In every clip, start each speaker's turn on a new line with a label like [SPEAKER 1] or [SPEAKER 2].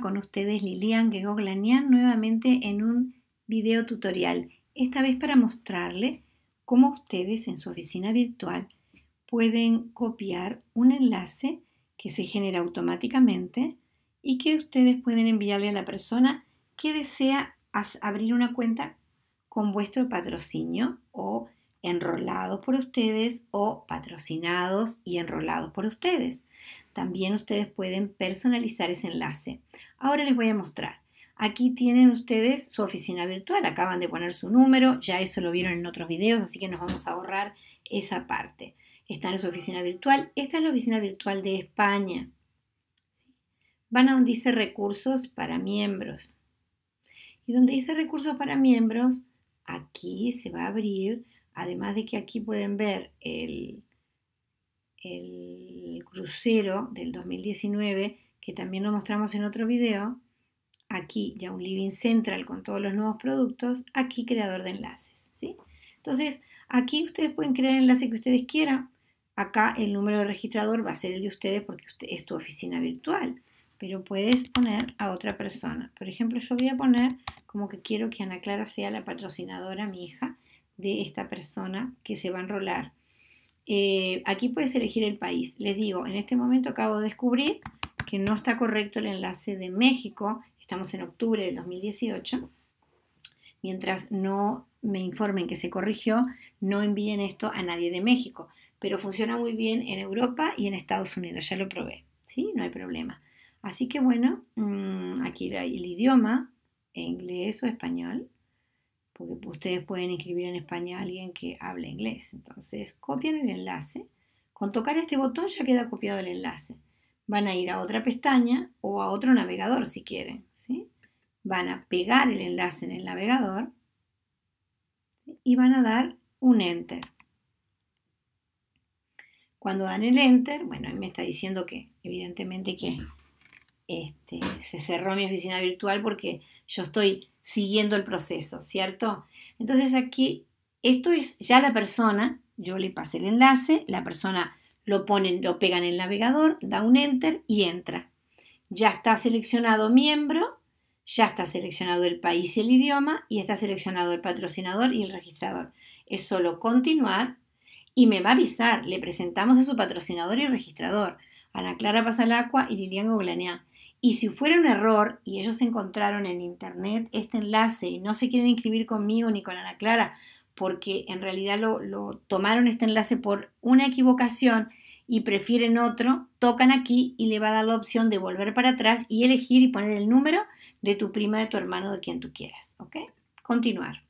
[SPEAKER 1] con ustedes Lilian Gegoglanian nuevamente en un video tutorial, esta vez para mostrarles cómo ustedes en su oficina virtual pueden copiar un enlace que se genera automáticamente y que ustedes pueden enviarle a la persona que desea abrir una cuenta con vuestro patrocinio o enrolados por ustedes o patrocinados y enrolados por ustedes. También ustedes pueden personalizar ese enlace. Ahora les voy a mostrar. Aquí tienen ustedes su oficina virtual, acaban de poner su número, ya eso lo vieron en otros videos, así que nos vamos a ahorrar esa parte. Está en su oficina virtual, esta es la oficina virtual de España. Van a donde dice recursos para miembros. Y donde dice recursos para miembros, aquí se va a abrir Además de que aquí pueden ver el, crucero del 2019, que también lo mostramos en otro video. Aquí ya un Living Central con todos los nuevos productos. Aquí creador de enlaces. ¿sí? Entonces, aquí ustedes pueden crear el enlace que ustedes quieran. Acá el número de registrador va a ser el de ustedes porque es tu oficina virtual. Pero puedes poner a otra persona. Por ejemplo, yo voy a poner como que quiero que Ana Clara sea la patrocinadora, mi hija de esta persona que se va a enrolar. Eh, aquí puedes elegir el país. Les digo, en este momento acabo de descubrir que no está correcto el enlace de México. Estamos en octubre del 2018. Mientras no me informen que se corrigió, no envíen esto a nadie de México. Pero funciona muy bien en Europa y en Estados Unidos. Ya lo probé. ¿Sí? No hay problema. Así que bueno, mm, aquí el idioma, inglés o español porque ustedes pueden escribir en España a alguien que hable inglés. Entonces, copian el enlace. Con tocar este botón ya queda copiado el enlace. Van a ir a otra pestaña o a otro navegador si quieren. Van a pegar el enlace en el navegador y van a dar un enter. Cuando dan el enter, bueno, me está diciendo que evidentemente que este, se cerró mi oficina virtual porque yo estoy siguiendo el proceso, ¿cierto? Entonces aquí, esto es ya la persona, yo le pasé el enlace, la persona lo pone, lo pega en el navegador, da un enter y entra. Ya está seleccionado miembro, ya está seleccionado el país y el idioma y está seleccionado el patrocinador y el registrador. Es solo continuar y me va a avisar, le presentamos a su patrocinador y registrador, Ana Clara Pasalacua y Lilian Goglanea. Y si fuera un error y ellos encontraron en internet este enlace y no se quieren inscribir conmigo ni con Ana Clara, porque en realidad lo, tomaron este enlace por una equivocación y prefieren otro, tocan aquí y le va a dar la opción de volver para atrás y elegir y poner el número de tu prima, de tu hermano, de quien tú quieras. ¿Ok? Continuar.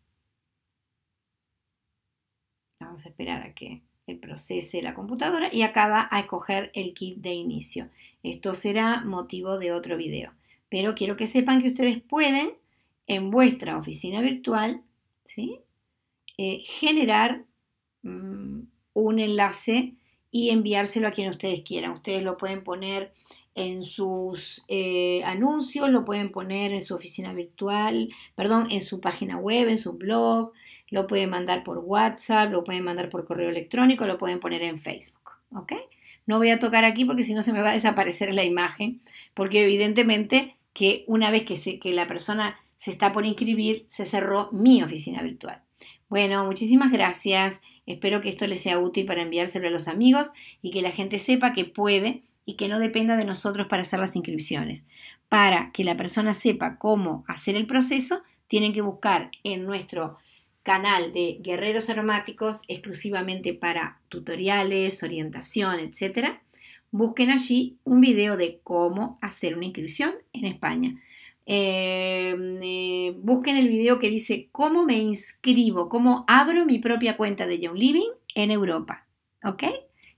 [SPEAKER 1] Vamos a esperar a que el procese de la computadora y acaba a escoger el kit de inicio. Esto será motivo de otro video. Pero quiero que sepan que ustedes pueden en vuestra oficina virtual ¿sí? Eh, generar mm, un enlace y enviárselo a quien ustedes quieran. Ustedes lo pueden poner en sus eh, anuncios, lo pueden poner en su oficina virtual, perdón, en su página web, en su blog, lo pueden mandar por WhatsApp, lo pueden mandar por correo electrónico, lo pueden poner en Facebook, ¿ok? No voy a tocar aquí porque si no se me va a desaparecer la imagen, porque evidentemente que una vez que, que la persona se está por inscribir, se cerró mi oficina virtual. Bueno, muchísimas gracias. Espero que esto les sea útil para enviárselo a los amigos y que la gente sepa que puede y que no dependa de nosotros para hacer las inscripciones. Para que la persona sepa cómo hacer el proceso, tienen que buscar en nuestro canal de guerreros aromáticos exclusivamente para tutoriales, orientación, etc., busquen allí un video de cómo hacer una inscripción en España. Em, eh, busquen el video que dice cómo me inscribo, cómo abro mi propia cuenta de Young Living en Europa. ¿Ok?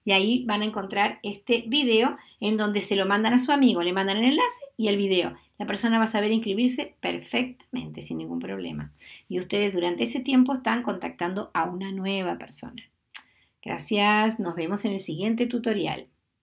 [SPEAKER 1] Y ahí van a encontrar este video en donde se lo mandan a su amigo, le mandan el enlace y el video. La persona va a saber inscribirse perfectamente, sin ningún problema. Y ustedes durante ese tiempo están contactando a una nueva persona. Gracias, nos vemos en el siguiente tutorial.